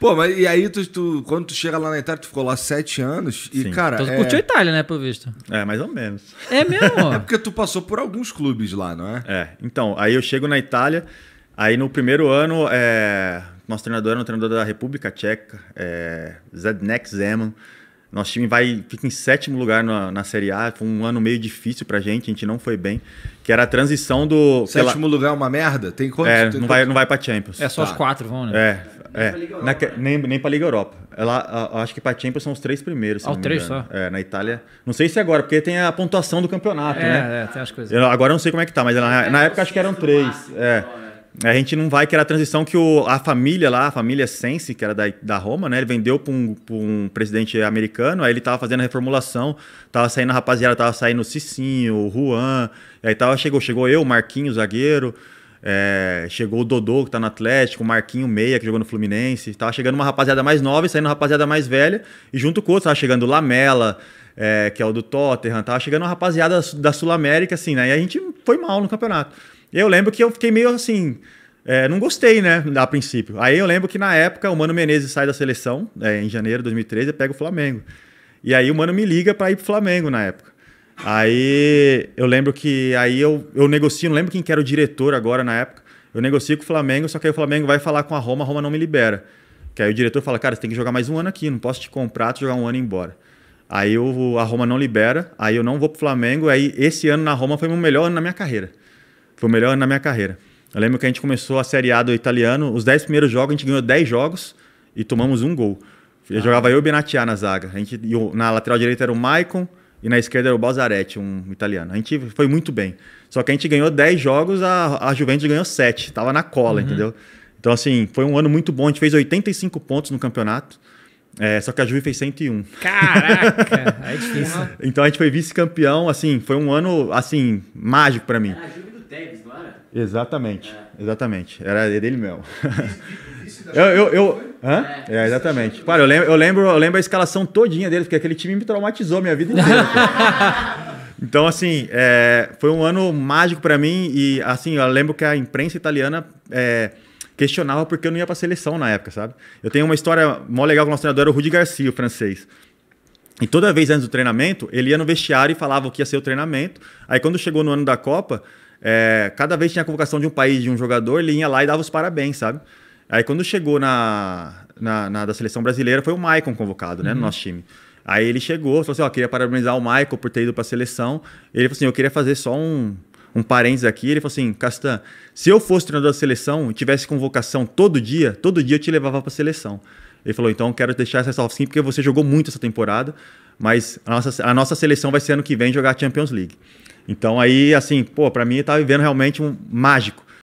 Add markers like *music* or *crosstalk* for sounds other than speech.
Pô, mas e aí tu, tu, quando tu chega lá na Itália, tu ficou lá sete anos e, Sim. cara. Então tu é... curtiu a Itália, né, pelo visto. É, mais ou menos. É mesmo? *laughs* é porque tu passou por alguns clubes lá, não é? É. Então, aí eu chego na Itália, aí no primeiro ano, é... nosso treinador era um treinador da República Tcheca, é... Zednek Zeman. Nosso time vai, fica em sétimo lugar na, na Série A. Foi um ano meio difícil pra gente, a gente não foi bem. Que era a transição do. Sétimo pela... lugar é uma merda? Tem quantos? É, não, quantos? Vai, não vai pra Champions. É, só tá. os quatro vão, né? É. É, na, né? nem, nem para a Liga Europa. Ela, acho que para a Champions são os três primeiros. Ah, os três só? É, na Itália. Não sei se agora, porque tem a pontuação do campeonato, é, né? É, tem as coisas. Eu, agora eu não sei como é que tá, mas na, na época acho que eram três. Máximo, é. Né? A gente não vai, que era a transição que o, a família lá, a família Sense, que era da, da Roma, né? Ele vendeu para um, um, presidente americano, aí ele tava fazendo a reformulação, tava saindo a rapaziada, tava saindo o Cicinho, o Juan, aí tava, chegou, chegou eu, o Marquinhos, zagueiro. É, chegou o Dodô, que tá no Atlético, o Marquinho Meia, que jogou no Fluminense. Tava tá chegando uma rapaziada mais nova e saindo uma rapaziada mais velha. E junto com outros, tava tá chegando o Lamela, é, que é o do Tottenham. Tava tá chegando uma rapaziada da Sul-América, assim, né? E a gente foi mal no campeonato. E eu lembro que eu fiquei meio assim. É, não gostei, né, a princípio. Aí eu lembro que na época o Mano Menezes sai da seleção, é, em janeiro de 2013, e pega o Flamengo. E aí o Mano me liga para ir pro Flamengo na época. Aí eu lembro que aí eu, eu negocio, não lembro quem que era o diretor agora na época. Eu negocio com o Flamengo, só que aí o Flamengo vai falar com a Roma, a Roma não me libera. Que aí o diretor fala, cara, você tem que jogar mais um ano aqui, não posso te comprar, te jogar um ano e ir embora. Aí eu, a Roma não libera, aí eu não vou pro Flamengo, aí esse ano na Roma foi o melhor ano na minha carreira. Foi o melhor ano na minha carreira. Eu lembro que a gente começou a Série A do italiano, os 10 primeiros jogos, a gente ganhou 10 jogos e tomamos um gol. Eu ah. Jogava eu e o Benatia na zaga. A gente, na lateral direita era o Maicon, e na esquerda era o Balzaretti, um italiano. A gente foi muito bem. Só que a gente ganhou 10 jogos, a, a Juventus ganhou 7. Tava na cola, uhum. entendeu? Então, assim, foi um ano muito bom. A gente fez 85 pontos no campeonato. É, só que a Juve fez 101. Caraca! *laughs* é difícil. então a gente foi vice-campeão, assim, foi um ano, assim, mágico para mim. Era é, a Juve do Tevez, não era? Exatamente, é. exatamente. Era dele mesmo. *laughs* Tá eu, eu, eu, hã? É, é tá exatamente. Cara, eu lembro, eu, lembro, eu lembro a escalação todinha dele, porque aquele time me traumatizou minha vida inteira. *laughs* então, assim, é, foi um ano mágico para mim. E, assim, eu lembro que a imprensa italiana é, questionava porque eu não ia pra seleção na época, sabe? Eu tenho uma história mó legal com o nosso treinador, o Rudi Garcia, o francês. E toda vez antes do treinamento, ele ia no vestiário e falava o que ia ser o treinamento. Aí, quando chegou no ano da Copa, é, cada vez tinha a convocação de um país, de um jogador, ele ia lá e dava os parabéns, sabe? Aí quando chegou na, na, na da seleção brasileira, foi o Maicon convocado, né, uhum. no nosso time. Aí ele chegou, falou assim: ó, queria parabenizar o Michael por ter ido para a seleção. Ele falou assim: eu queria fazer só um, um parênteses aqui. Ele falou assim: Castan, se eu fosse treinador da seleção e tivesse convocação todo dia, todo dia eu te levava para a seleção. Ele falou: então quero deixar essa off skin porque você jogou muito essa temporada, mas a nossa, a nossa seleção vai ser ano que vem jogar a Champions League. Então aí, assim, pô, para mim tá vivendo realmente um mágico.